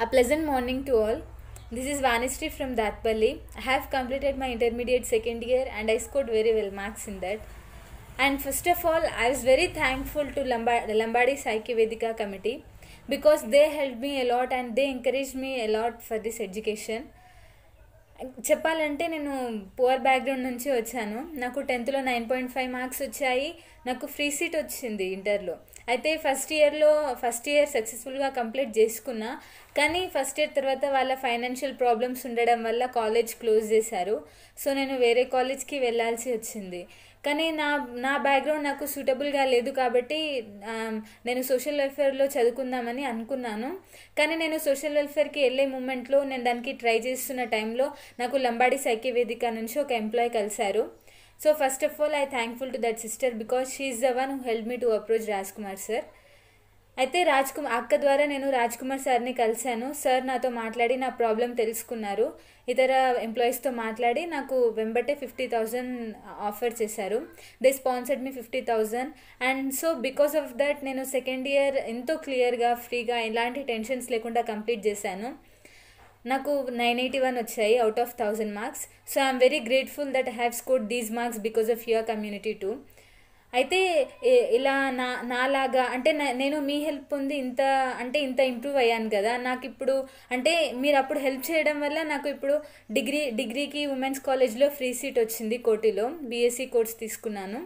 A pleasant morning to all. This is Vanishri from Datpalli. I have completed my intermediate second year and I scored very well marks in that. And first of all, I was very thankful to Lombard- Lombardi Psyche Vedika committee because they helped me a lot and they encouraged me a lot for this education. చెప్పాలంటే నేను poor background నుంచి వచ్చాను నాకు టెన్త్లో nine point five marks వచ్చాయి నాకు free seat వచ్చింది ఇంటర్లో అయితే ఫస్ట్ ఇయర్లో ఫస్ట్ ఇయర్ సక్సెస్ఫుల్గా కంప్లీట్ చేసుకున్నా కానీ ఫస్ట్ ఇయర్ తర్వాత వాళ్ళ ఫైనాన్షియల్ ప్రాబ్లమ్స్ ఉండడం వల్ల కాలేజ్ క్లోజ్ చేశారు సో నేను వేరే కాలేజ్కి వెళ్ళాల్సి వచ్చింది కానీ నా నా బ్యాక్గ్రౌండ్ నాకు సూటబుల్గా లేదు కాబట్టి నేను సోషల్ వెల్ఫేర్లో చదువుకుందామని అనుకున్నాను కానీ నేను సోషల్ వెల్ఫేర్కి వెళ్ళే మూమెంట్లో నేను దానికి ట్రై చేస్తున్న టైంలో నాకు లంబాడి సైకి వేదిక నుంచి ఒక ఎంప్లాయ్ కలిశారు so first of all I thankful to that sister because she is the one who help me to approach Raj Kumar sir అయితే రాజ్ కుమార్ అక్క ద్వారా నేను రాజ్ కుమార్ సార్ని కలిశాను సార్ నాతో మాట్లాడి నా ప్రాబ్లం తెలుసుకున్నారు ఇతర ఎంప్లాయీస్తో మాట్లాడి నాకు వెంబటే ఫిఫ్టీ థౌజండ్ ఆఫర్ చేశారు they sponsored me fifty thousand and so because of that నేను సెకండ్ ఇయర్ ఎంతో క్లియర్గా ఫ్రీగా ఎలాంటి టెన్షన్స్ లేకుండా కంప్లీట్ చేశాను నాకు నైన్ ఎయిటీ వన్ వచ్చాయి out of thousand marks so I'm very grateful that have scored these marks because of your community too అయితే ఇలా నా నాలాగా అంటే నేను మీ హెల్ప్ పొంది ఇంత అంటే ఇంత ఇంప్రూవ్ అయ్యాను కదా నాకు ఇప్పుడు అంటే మీరు అప్పుడు హెల్ప్ చేయడం వల్ల నాకు ఇప్పుడు డిగ్రీ డిగ్రీకి ఉమెన్స్ కాలేజ్లో ఫ్రీ సీట్ వచ్చింది కోటిలో బీఎస్సీ కోర్స్ e తీసుకున్నాను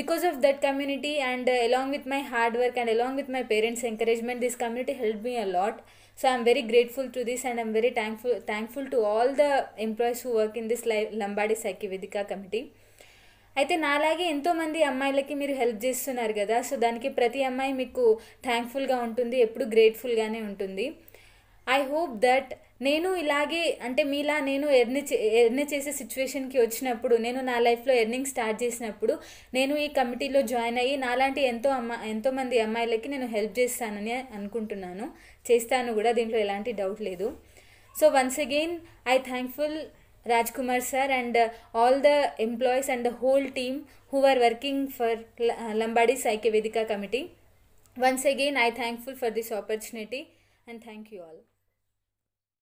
because of that community and along with my hard work and along with my parents encouragement this community help me a lot so I'm very grateful to this and I'm very thankful thankful to all the employees who work in this లై Lambadi సైకి వెదికా committee అయితే నాలాగే ఎంతోమంది అమ్మాయిలకి మీరు help చేస్తున్నారు కదా so దానికి ప్రతి అమ్మాయి మీకు థ్యాంక్ఫుల్గా ఉంటుంది ఎప్పుడు గ్రేట్ఫుల్గానే ఉంటుంది ఐ హోప్ దట్ నేను ఇలాగే అంటే మీలా నేను ఎర్న్ ఎర్న్ చేసే సిచ్యువేషన్కి వచ్చినప్పుడు నేను నా లైఫ్లో ఎర్నింగ్ స్టార్ట్ చేసినప్పుడు నేను ఈ కమిటీలో జాయిన్ అయ్యి నాలాంటి ఎంతో అమ్మా ఎంతోమంది అమ్మాయిలకి నేను హెల్ప్ చేస్తానని అనుకుంటున్నాను చేస్తాను కూడా దీంట్లో ఎలాంటి డౌట్ లేదు so once again I thankful Rajkumar sir and uh, all the employees and the whole team who were working for uh, Lambadi Psyche Vedika committee. Once again, I thankful for this opportunity and thank you all.